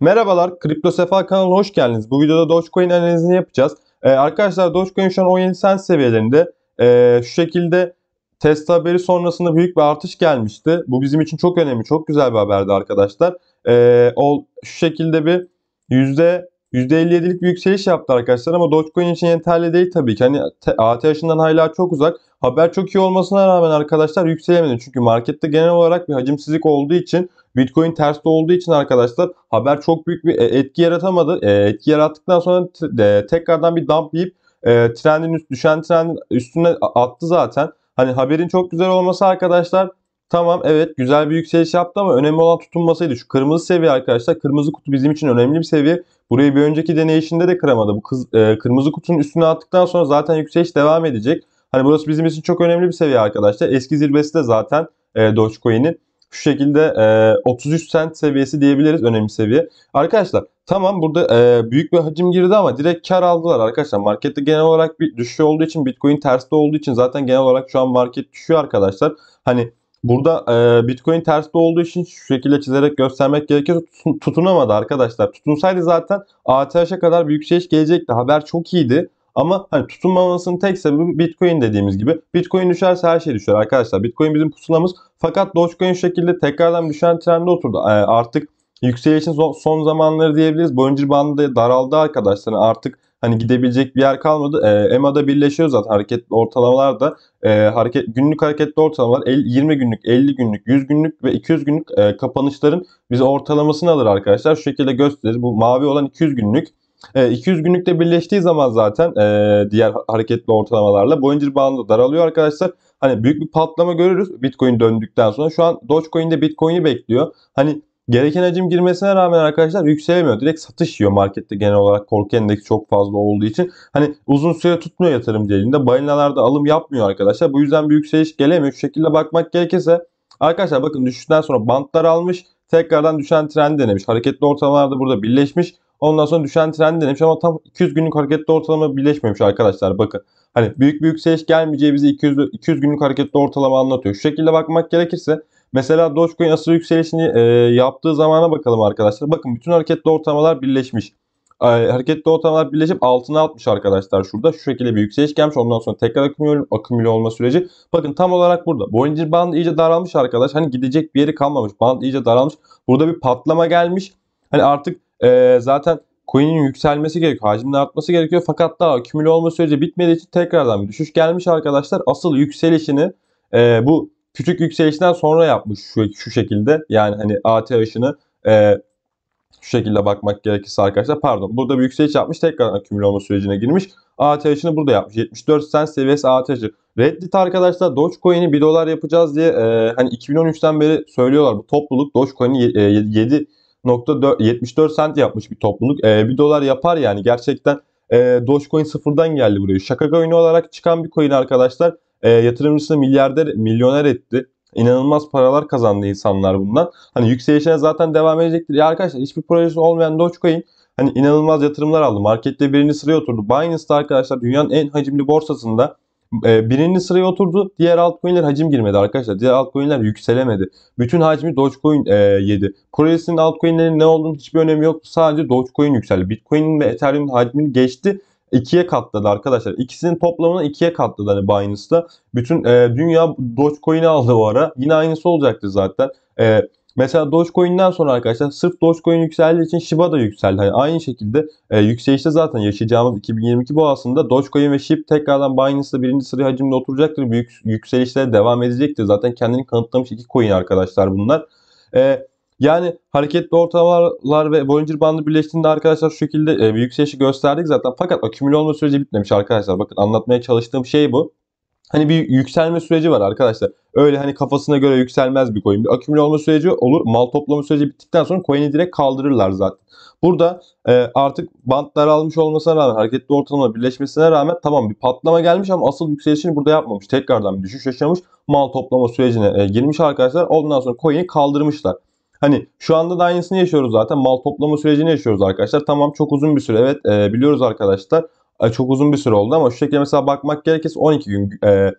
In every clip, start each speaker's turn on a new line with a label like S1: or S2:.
S1: Merhabalar, Kripto Sefa kanalına hoş geldiniz. Bu videoda Dogecoin analizini yapacağız. Ee, arkadaşlar Dogecoin şu an 17 sent seviyelerinde. Ee, şu şekilde test haberi sonrasında büyük bir artış gelmişti. Bu bizim için çok önemli, çok güzel bir haberdi arkadaşlar. Ee, o, şu şekilde bir yüzde %57'lik bir yükseliş yaptı arkadaşlar ama Dogecoin için yeterli değil tabii ki. Hani ATH'ından hala çok uzak. Haber çok iyi olmasına rağmen arkadaşlar yükselemedi. Çünkü markette genel olarak bir hacimsizlik olduğu için Bitcoin terste olduğu için arkadaşlar haber çok büyük bir e, etki yaratamadı. E, etki yarattıktan sonra tekrardan bir dump yiyip e, trendin üst, düşen trendin üstüne attı zaten. Hani haberin çok güzel olması arkadaşlar Tamam evet güzel bir yükseliş yaptı ama önemli olan tutunmasıydı. Şu kırmızı seviye arkadaşlar kırmızı kutu bizim için önemli bir seviye. Burayı bir önceki deneyişinde de kıramadı. Bu kız, e, kırmızı kutunun üstüne attıktan sonra zaten yükseliş devam edecek. Hani burası bizim için çok önemli bir seviye arkadaşlar. Eski zirvesi de zaten e, Dogecoin'in şu şekilde e, 33 cent seviyesi diyebiliriz önemli seviye. Arkadaşlar tamam burada e, büyük bir hacim girdi ama direkt kar aldılar arkadaşlar. Markette genel olarak bir düşüş olduğu için Bitcoin terste olduğu için zaten genel olarak şu an market düşüyor arkadaşlar. Hani Burada e, Bitcoin terste olduğu için şu şekilde çizerek göstermek gerekirse tutunamadı arkadaşlar. Tutunsaydı zaten ATH'e kadar bir yükseliş gelecekti. Haber çok iyiydi. Ama hani tutunmamasının tek sebebi Bitcoin dediğimiz gibi. Bitcoin düşerse her şey düşer arkadaşlar. Bitcoin bizim pusulamız. Fakat Dogecoin şu şekilde tekrardan düşen trende oturdu. E, artık yükselişin son zamanları diyebiliriz. Boyuncu bandı daraldı arkadaşlar. Hani artık hani gidebilecek bir yer kalmadı. E, ee, EMA'da birleşiyor zaten hareketli ortalamalar da. E, hareket, günlük hareketli ortalamalar 20 günlük, 50 günlük, 100 günlük ve 200 günlük e, kapanışların bize ortalamasını alır arkadaşlar. Şu şekilde gösterir. Bu mavi olan 200 günlük. E, 200 de birleştiği zaman zaten e, diğer hareketli ortalamalarla Bollinger bandı daralıyor arkadaşlar. Hani büyük bir patlama görürüz Bitcoin döndükten sonra. Şu an Dogecoin de Bitcoin'i bekliyor. Hani Gereken hacim girmesine rağmen arkadaşlar yükselemiyor. Direkt satış yiyor markette genel olarak korku endeksi çok fazla olduğu için. Hani uzun süre tutmuyor yatırımcı elinde. Balinalarda alım yapmıyor arkadaşlar. Bu yüzden bir yükseliş gelemiyor. Şu şekilde bakmak gerekirse arkadaşlar bakın düşüşten sonra bantlar almış. Tekrardan düşen trend denemiş. Hareketli ortalamalarda burada birleşmiş. Ondan sonra düşen trend denemiş ama tam 200 günlük hareketli ortalama birleşmemiş arkadaşlar bakın. Hani büyük bir yükseliş gelmeyeceği bizi 200, 200 günlük hareketli ortalama anlatıyor. Şu şekilde bakmak gerekirse Mesela Dogecoin asıl yükselişini e, yaptığı zamana bakalım arkadaşlar. Bakın bütün hareketli ortamlar birleşmiş. E, hareketli ortamlar birleşip altına atmış arkadaşlar şurada. Şu şekilde bir yükseliş gelmiş. Ondan sonra tekrar akımlı akümüle olma süreci. Bakın tam olarak burada. Bollinger Band iyice daralmış arkadaş. Hani gidecek bir yeri kalmamış. Band iyice daralmış. Burada bir patlama gelmiş. Hani artık e, zaten coin'in yükselmesi gerekiyor. Hacmin artması gerekiyor. Fakat daha akümüle olma süreci bitmediği için tekrardan bir düşüş gelmiş arkadaşlar. Asıl yükselişini e, bu küçük yükselişten sonra yapmış şu, şu şekilde. Yani hani ATH'ını e, şu şekilde bakmak gerekirse arkadaşlar pardon burada bir yükseliş yapmış tekrar akümüle olma sürecine girmiş. ATH'ını burada yapmış. 74 cent seviyesi ATH'ı. Reddit arkadaşlar Dogecoin'i 1 dolar yapacağız diye e, hani 2013'ten beri söylüyorlar bu topluluk Dogecoin'i e, 7 74 cent yapmış bir topluluk. E, 1 dolar yapar yani gerçekten e, Dogecoin sıfırdan geldi buraya. Şaka coin olarak çıkan bir coin arkadaşlar e, ee, yatırımcısını milyarder, milyoner etti. İnanılmaz paralar kazandı insanlar bundan. Hani yükselişine zaten devam edecektir. Ya arkadaşlar hiçbir projesi olmayan Dogecoin hani inanılmaz yatırımlar aldı. Markette birini sıraya oturdu. Binance'da arkadaşlar dünyanın en hacimli borsasında e, birinci sıraya oturdu. Diğer altcoin'ler hacim girmedi arkadaşlar. Diğer altcoin'ler yükselemedi. Bütün hacmi Dogecoin e, yedi. Projesinin altcoin'lerin ne olduğunu hiçbir önemi yok. Sadece Dogecoin yükseldi. Bitcoin'in ve Ethereum'un hacmini geçti ikiye katladı arkadaşlar. İkisinin toplamını ikiye katladı hani Binance'da. Bütün e, dünya Dogecoin'i aldı bu ara. Yine aynısı olacaktı zaten. E, mesela Dogecoin'den sonra arkadaşlar sırf Dogecoin yükseldiği için Shiba da yükseldi. Yani aynı şekilde e, yükselişte zaten yaşayacağımız 2022 bu aslında Dogecoin ve Shiba tekrardan Binance'da birinci sıraya hacimde oturacaktır. Büyük yükselişlere devam edecektir. Zaten kendini kanıtlamış iki coin arkadaşlar bunlar. E, yani hareketli ortalamalar ve Bollinger bandı birleştiğinde arkadaşlar şu şekilde e, bir yükselişi gösterdik zaten. Fakat akümüle olma süreci bitmemiş arkadaşlar. Bakın anlatmaya çalıştığım şey bu. Hani bir yükselme süreci var arkadaşlar. Öyle hani kafasına göre yükselmez bir coin. Bir akümüle olma süreci olur. Mal toplama süreci bittikten sonra coin'i direkt kaldırırlar zaten. Burada e, artık bantlar almış olmasına rağmen hareketli ortalama birleşmesine rağmen tamam bir patlama gelmiş ama asıl yükselişini burada yapmamış. Tekrardan bir düşüş yaşamış. Mal toplama sürecine e, girmiş arkadaşlar. Ondan sonra coin'i kaldırmışlar. Hani şu anda da aynısını yaşıyoruz zaten. Mal toplama sürecini yaşıyoruz arkadaşlar. Tamam çok uzun bir süre. Evet e, biliyoruz arkadaşlar. E, çok uzun bir süre oldu ama şu şekilde mesela bakmak gerekirse 12 gün e,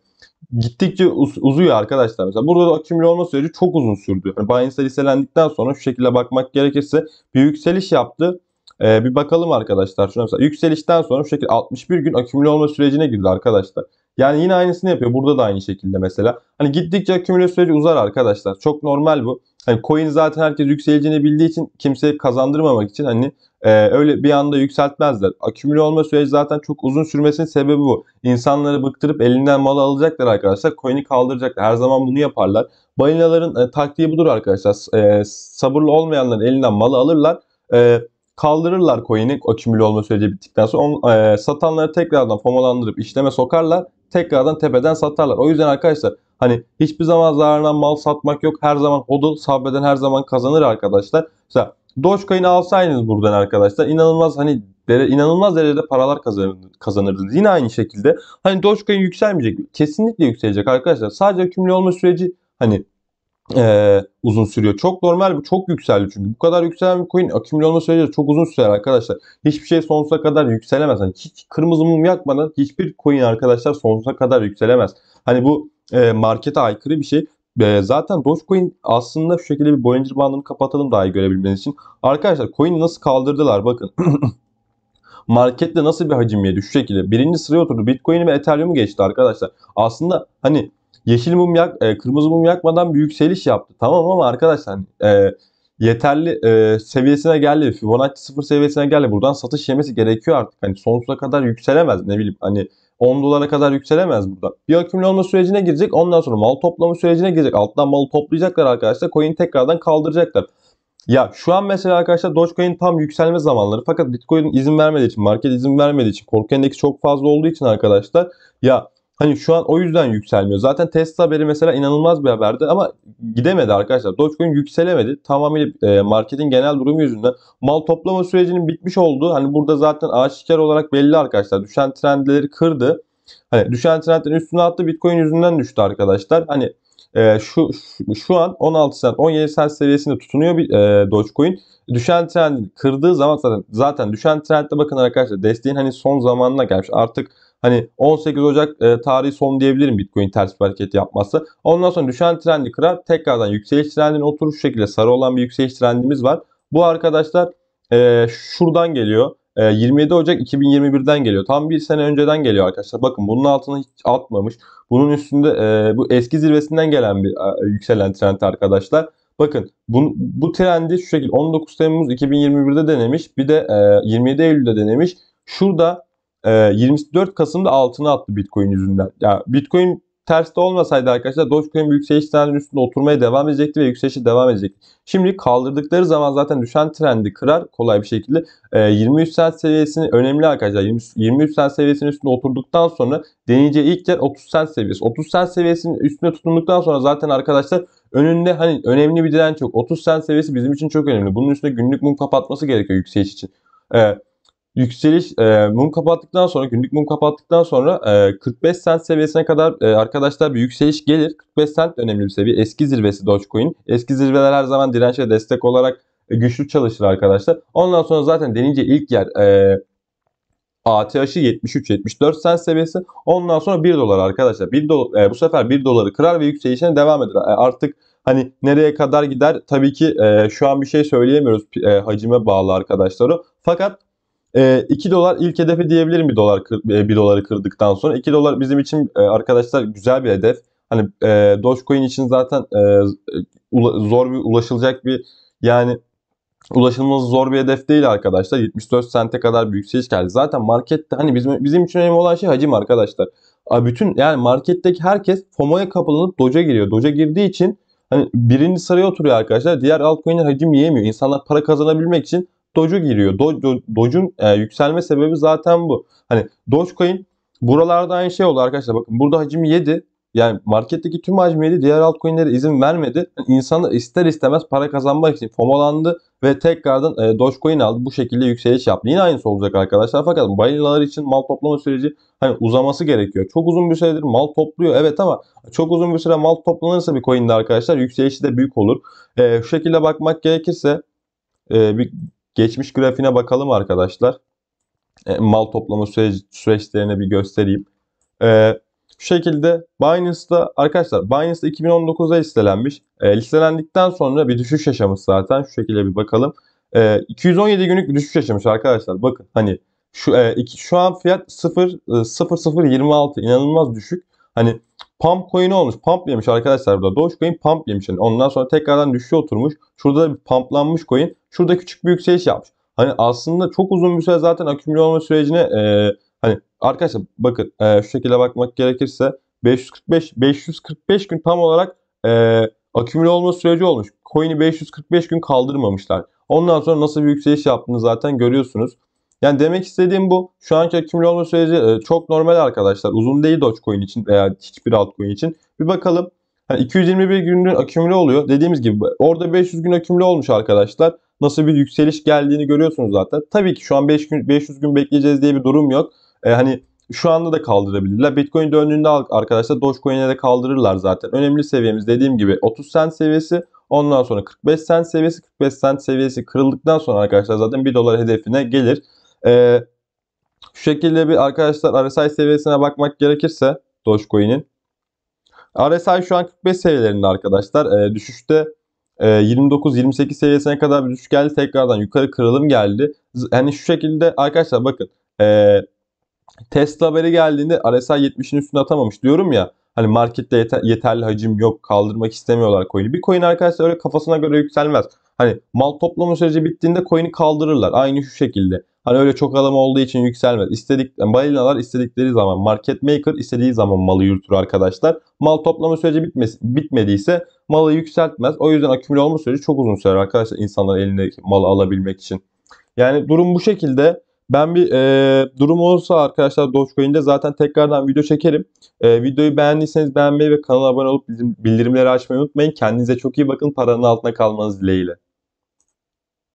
S1: gittikçe uz uzuyor arkadaşlar. Mesela burada da akümüle olma süreci çok uzun sürdü. Yani Binance'de liselendikten sonra şu şekilde bakmak gerekirse bir yükseliş yaptı. Ee, bir bakalım arkadaşlar. Şuna mesela yükselişten sonra şu şekilde 61 gün akümüle olma sürecine girdi arkadaşlar. Yani yine aynısını yapıyor. Burada da aynı şekilde mesela. Hani gittikçe akümüle süreci uzar arkadaşlar. Çok normal bu. Hani coin zaten herkes yükseleceğini bildiği için kimseye kazandırmamak için hani e, öyle bir anda yükseltmezler. Akümüle olma süreci zaten çok uzun sürmesinin sebebi bu. İnsanları bıktırıp elinden malı alacaklar arkadaşlar. Coin'i kaldıracaklar. Her zaman bunu yaparlar. Balinaların e, taktiği budur arkadaşlar. E, sabırlı olmayanların elinden malı alırlar. E, kaldırırlar coin'i akümüle olma süreci bittikten sonra. On, e, satanları tekrardan fomalandırıp işleme sokarlar. Tekrardan tepeden satarlar. O yüzden arkadaşlar Hani hiçbir zaman zararından mal satmak yok. Her zaman hodl sabreden her zaman kazanır arkadaşlar. Mesela Dogecoin'i alsaydınız buradan arkadaşlar inanılmaz hani inanılmaz derecede paralar kazanırdınız. Yine aynı şekilde hani Dogecoin yükselmeyecek. Kesinlikle yükselecek arkadaşlar. Sadece akümüle olma süreci hani e, uzun sürüyor. Çok normal bu çok yükseldi çünkü. Bu kadar yükselen bir coin akümüle olma süreci çok uzun sürer arkadaşlar. Hiçbir şey sonsuza kadar yükselemez. Hani hiç kırmızı mum yakmadan hiçbir coin arkadaşlar sonsuza kadar yükselemez. Hani bu e, markete aykırı bir şey. E, zaten Dogecoin aslında şu şekilde bir Bollinger bandını kapatalım daha iyi görebilmeniz için. Arkadaşlar coin'i nasıl kaldırdılar bakın. Markette nasıl bir hacim yedi şu şekilde. Birinci sıraya oturdu. Bitcoin'i ve Ethereum'u geçti arkadaşlar. Aslında hani yeşil mum yak, e, kırmızı mum yakmadan bir yükseliş yaptı. Tamam ama arkadaşlar hani, e, yeterli e, seviyesine geldi. Fibonacci sıfır seviyesine geldi. Buradan satış yemesi gerekiyor artık. Hani sonsuza kadar yükselemez ne bileyim. Hani 10 dolara kadar yükselemez burada. Bir akümle olma sürecine girecek. Ondan sonra mal toplama sürecine girecek. Alttan malı toplayacaklar arkadaşlar. Coin tekrardan kaldıracaklar. Ya şu an mesela arkadaşlar Dogecoin tam yükselme zamanları fakat Bitcoin izin vermediği için, market izin vermediği için, korku endeksi çok fazla olduğu için arkadaşlar ya Hani şu an o yüzden yükselmiyor. Zaten Tesla haberi mesela inanılmaz bir haberdi ama gidemedi arkadaşlar. Dogecoin yükselemedi. Tamamıyla e, marketin genel durumu yüzünden. Mal toplama sürecinin bitmiş olduğu hani burada zaten aşikar olarak belli arkadaşlar. Düşen trendleri kırdı. Hani düşen trendlerin üstüne attı. Bitcoin yüzünden düştü arkadaşlar. Hani e, şu, şu şu an 16 sent 17 sent seviyesinde tutunuyor bir e, Dogecoin. Düşen trendi kırdığı zaman zaten zaten düşen trendde bakın arkadaşlar desteğin hani son zamanına gelmiş. Artık Hani 18 Ocak e, tarihi son diyebilirim Bitcoin ters bir hareket yapmazsa. Ondan sonra düşen trendi kırar. Tekrardan yükseliş trendine oturur. Şu şekilde sarı olan bir yükseliş trendimiz var. Bu arkadaşlar e, şuradan geliyor. 27 e, Ocak 2021'den geliyor. Tam bir sene önceden geliyor arkadaşlar. Bakın bunun altına hiç atmamış. Bunun üstünde e, bu eski zirvesinden gelen bir e, yükselen trend arkadaşlar. Bakın bu, bu trendi şu şekilde 19 Temmuz 2021'de denemiş. Bir de e, 27 Eylül'de denemiş. Şurada e, ee, 24 Kasım'da altına attı Bitcoin yüzünden. Ya yani Bitcoin terste olmasaydı arkadaşlar Dogecoin bir yükseliş trendinin üstünde oturmaya devam edecekti ve yükselişe devam edecekti. Şimdi kaldırdıkları zaman zaten düşen trendi kırar kolay bir şekilde. E, 23 sent seviyesini önemli arkadaşlar. 20, 23 sent seviyesinin üstünde oturduktan sonra deneyeceği ilk yer 30 sent seviyesi. 30 sent seviyesinin üstünde tutunduktan sonra zaten arkadaşlar önünde hani önemli bir direnç yok. 30 sent seviyesi bizim için çok önemli. Bunun üstüne günlük mum kapatması gerekiyor yükseliş için. Evet yükseliş e, mum kapattıktan sonra günlük mum kapattıktan sonra e, 45 cent seviyesine kadar e, arkadaşlar bir yükseliş gelir. 45 cent önemli bir seviye. Eski zirvesi Dogecoin. Eski zirveler her zaman direnç ve destek olarak e, güçlü çalışır arkadaşlar. Ondan sonra zaten denince ilk yer e, ATH'i 73-74 sen seviyesi. Ondan sonra 1 dolar arkadaşlar. 1 dolar, e, bu sefer 1 doları kırar ve yükselişine devam eder. E, artık hani nereye kadar gider tabii ki e, şu an bir şey söyleyemiyoruz e, hacime bağlı arkadaşları Fakat e, ee, 2 dolar ilk hedefi diyebilirim 1 dolar 1 e, doları kırdıktan sonra. 2 dolar bizim için e, arkadaşlar güzel bir hedef. Hani e, Dogecoin için zaten e, zor bir ulaşılacak bir yani ulaşılması zor bir hedef değil arkadaşlar. 74 sente kadar bir yükseliş geldi. Zaten markette hani bizim bizim için önemli olan şey hacim arkadaşlar. bütün yani marketteki herkes FOMO'ya kapılanıp Doge'a giriyor. Doge'a girdiği için hani birinci sıraya oturuyor arkadaşlar. Diğer altcoin'ler hacim yiyemiyor. İnsanlar para kazanabilmek için Doge'u giriyor. Do, Doge'un e, yükselme sebebi zaten bu. Hani Dogecoin buralarda aynı şey oldu arkadaşlar. Bakın burada hacim 7. Yani marketteki tüm hacmi 7. Diğer altcoin'lere izin vermedi. Yani insanlar ister istemez para kazanmak için fomolandı ve tekrardan e, Dogecoin aldı. Bu şekilde yükseliş yaptı. Yine aynısı olacak arkadaşlar. Fakat balinalar için mal toplama süreci hani uzaması gerekiyor. Çok uzun bir süredir mal topluyor. Evet ama çok uzun bir süre mal toplanırsa bir coin'de arkadaşlar yükselişi de büyük olur. E, şu şekilde bakmak gerekirse e, bir Geçmiş grafiğine bakalım arkadaşlar. E, mal toplama süreç, süreçlerini bir göstereyim. E, şu şekilde Binance'da arkadaşlar Binance'da 2019'da listelenmiş. E, listelendikten sonra bir düşüş yaşamış zaten. Şu şekilde bir bakalım. E, 217 günlük bir düşüş yaşamış arkadaşlar. Bakın hani şu e, iki, şu an fiyat 0 e, 0026 inanılmaz düşük. Hani pump coin olmuş. Pump yemiş arkadaşlar burada. Dogecoin pump yemiş. Yani ondan sonra tekrardan düşüşe oturmuş. Şurada bir pumplanmış coin. Şurada küçük bir yükseliş yapmış. Hani aslında çok uzun bir süre zaten akümüle olma sürecine e, hani arkadaşlar bakın e, şu şekilde bakmak gerekirse 545 545 gün tam olarak e, akümüle olma süreci olmuş. Coin'i 545 gün kaldırmamışlar. Ondan sonra nasıl bir yükseliş yaptığını zaten görüyorsunuz. Yani demek istediğim bu. Şu anki akümüle olma süreci e, çok normal arkadaşlar. Uzun değil Dogecoin için veya hiçbir altcoin için. Bir bakalım. Yani 221 günün akümüle oluyor. Dediğimiz gibi orada 500 gün akümüle olmuş arkadaşlar. Nasıl bir yükseliş geldiğini görüyorsunuz zaten. Tabii ki şu an 5 gün 500 gün bekleyeceğiz diye bir durum yok. E, hani şu anda da kaldırabilirler. Bitcoin döndüğünde arkadaşlar Dogecoin'e de kaldırırlar zaten. Önemli seviyemiz dediğim gibi 30 sent seviyesi. Ondan sonra 45 sent seviyesi. 45 sent seviyesi kırıldıktan sonra arkadaşlar zaten 1 dolar hedefine gelir. E, şu şekilde bir arkadaşlar RSI seviyesine bakmak gerekirse Dogecoin'in. RSI şu an 45 seviyelerinde arkadaşlar. Ee, e, düşüşte 29-28 seviyesine kadar bir düşüş geldi. Tekrardan yukarı kırılım geldi. hani şu şekilde arkadaşlar bakın. E, Tesla haberi geldiğinde RSI 70'in üstüne atamamış diyorum ya. Hani markette yeter, yeterli hacim yok. Kaldırmak istemiyorlar coin'i. Bir coin arkadaşlar öyle kafasına göre yükselmez. Hani mal toplama süreci bittiğinde coin'i kaldırırlar. Aynı şu şekilde. Hani öyle çok adam olduğu için yükselmez. İstedik, yani balinalar istedikleri zaman market maker istediği zaman malı yürütür arkadaşlar. Mal toplama süreci bitmesi, bitmediyse malı yükseltmez. O yüzden akümüle olma süreci çok uzun sürer arkadaşlar insanların elindeki malı alabilmek için. Yani durum bu şekilde. Ben bir e, durum olursa arkadaşlar Dogecoin'de zaten tekrardan video çekerim. E, videoyu beğendiyseniz beğenmeyi ve kanala abone olup bildirimleri açmayı unutmayın. Kendinize çok iyi bakın. Paranın altına kalmanız dileğiyle.